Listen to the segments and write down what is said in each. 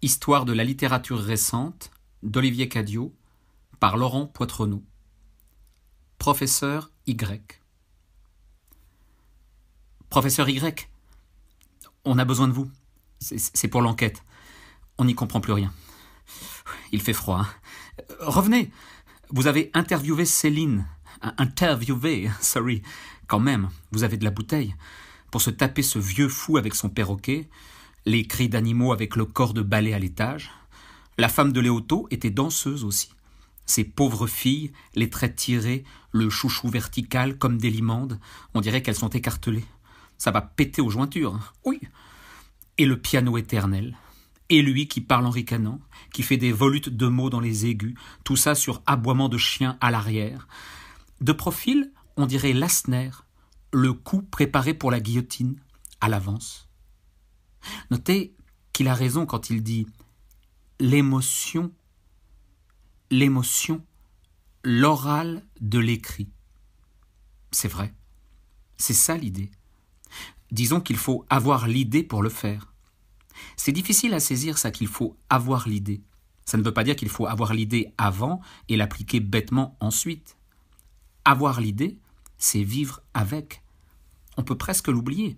Histoire de la littérature récente d'Olivier Cadio par Laurent Poitrenou. Professeur Y. Professeur Y, on a besoin de vous. C'est pour l'enquête. On n'y comprend plus rien. Il fait froid. Hein. Revenez. Vous avez interviewé Céline. Interviewé, sorry. Quand même, vous avez de la bouteille. Pour se taper ce vieux fou avec son perroquet, les cris d'animaux avec le corps de balai à l'étage. La femme de Léoto était danseuse aussi. Ces pauvres filles, les traits tirés, le chouchou vertical comme des limandes, on dirait qu'elles sont écartelées. Ça va péter aux jointures, hein. oui. Et le piano éternel. Et lui qui parle en ricanant, qui fait des volutes de mots dans les aigus, tout ça sur aboiement de chien à l'arrière. De profil, on dirait l'asner, le coup préparé pour la guillotine, à l'avance. Notez qu'il a raison quand il dit l'émotion, l'émotion, l'oral de l'écrit. C'est vrai. C'est ça l'idée. Disons qu'il faut avoir l'idée pour le faire. C'est difficile à saisir ça qu'il faut avoir l'idée. Ça ne veut pas dire qu'il faut avoir l'idée avant et l'appliquer bêtement ensuite. Avoir l'idée, c'est vivre avec. On peut presque l'oublier.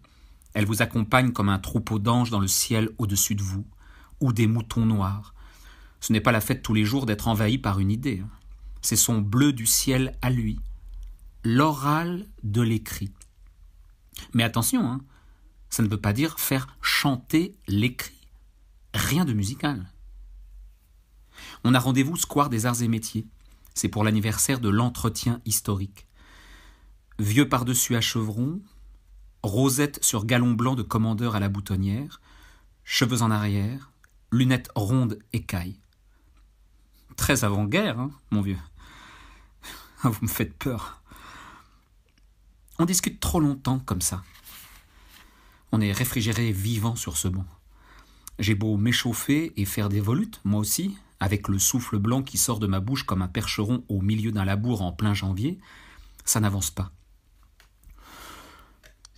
Elle vous accompagne comme un troupeau d'anges dans le ciel au-dessus de vous, ou des moutons noirs. Ce n'est pas la fête tous les jours d'être envahi par une idée. C'est son bleu du ciel à lui, l'oral de l'écrit. Mais attention, hein, ça ne veut pas dire faire chanter l'écrit. Rien de musical. On a rendez-vous Square des Arts et Métiers. C'est pour l'anniversaire de l'entretien historique. Vieux par-dessus à chevron, rosette sur galon blanc de commandeur à la boutonnière, cheveux en arrière, lunettes rondes écailles. Très avant-guerre, hein, mon vieux. Vous me faites peur. On discute trop longtemps comme ça. On est réfrigéré vivant sur ce banc. J'ai beau m'échauffer et faire des volutes, moi aussi, avec le souffle blanc qui sort de ma bouche comme un percheron au milieu d'un labour en plein janvier, ça n'avance pas.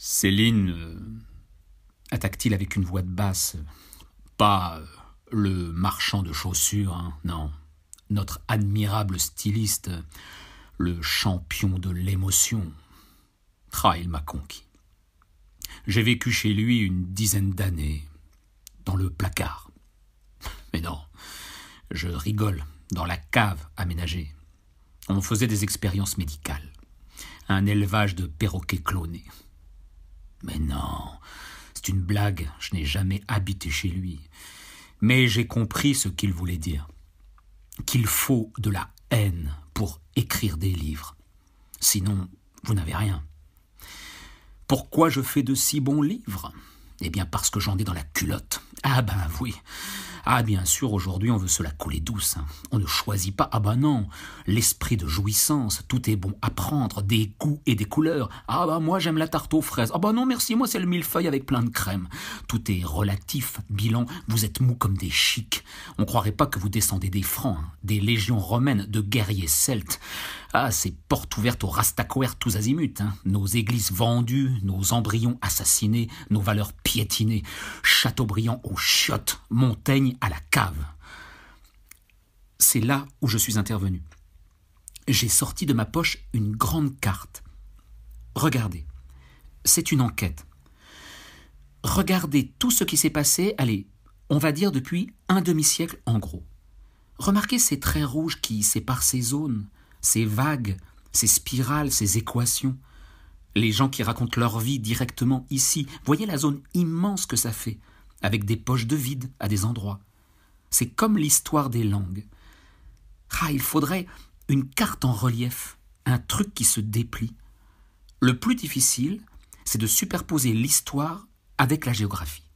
Céline euh, attaque-t-il avec une voix de basse euh, Pas euh, le marchand de chaussures, hein? non. Notre admirable styliste, le champion de l'émotion. Ah, il m'a conquis. J'ai vécu chez lui une dizaine d'années, dans le placard. Mais non, je rigole, dans la cave aménagée. On faisait des expériences médicales, un élevage de perroquets clonés. Mais non, c'est une blague, je n'ai jamais habité chez lui. Mais j'ai compris ce qu'il voulait dire. Qu'il faut de la haine pour écrire des livres. Sinon, vous n'avez rien. Pourquoi je fais de si bons livres Eh bien parce que j'en ai dans la culotte. Ah ben oui, ah bien sûr, aujourd'hui on veut cela la couler douce. Hein. On ne choisit pas, ah bah non, l'esprit de jouissance, tout est bon à prendre, des goûts et des couleurs. Ah bah moi j'aime la tarte aux fraises. Ah bah non merci, moi c'est le millefeuille avec plein de crème. Tout est relatif, bilan, vous êtes mou comme des chics. On croirait pas que vous descendez des francs, hein. des légions romaines, de guerriers celtes. Ah, ces portes ouvertes aux rastaquouères tous azimuts, hein. nos églises vendues, nos embryons assassinés, nos valeurs piétinées, Chateaubriand aux chiottes, Montaigne à la cave. C'est là où je suis intervenu. J'ai sorti de ma poche une grande carte. Regardez, c'est une enquête. Regardez tout ce qui s'est passé, allez, on va dire depuis un demi-siècle en gros. Remarquez ces traits rouges qui séparent ces zones, ces vagues, ces spirales, ces équations. Les gens qui racontent leur vie directement ici, voyez la zone immense que ça fait avec des poches de vide à des endroits. C'est comme l'histoire des langues. Ah, il faudrait une carte en relief, un truc qui se déplie. Le plus difficile, c'est de superposer l'histoire avec la géographie.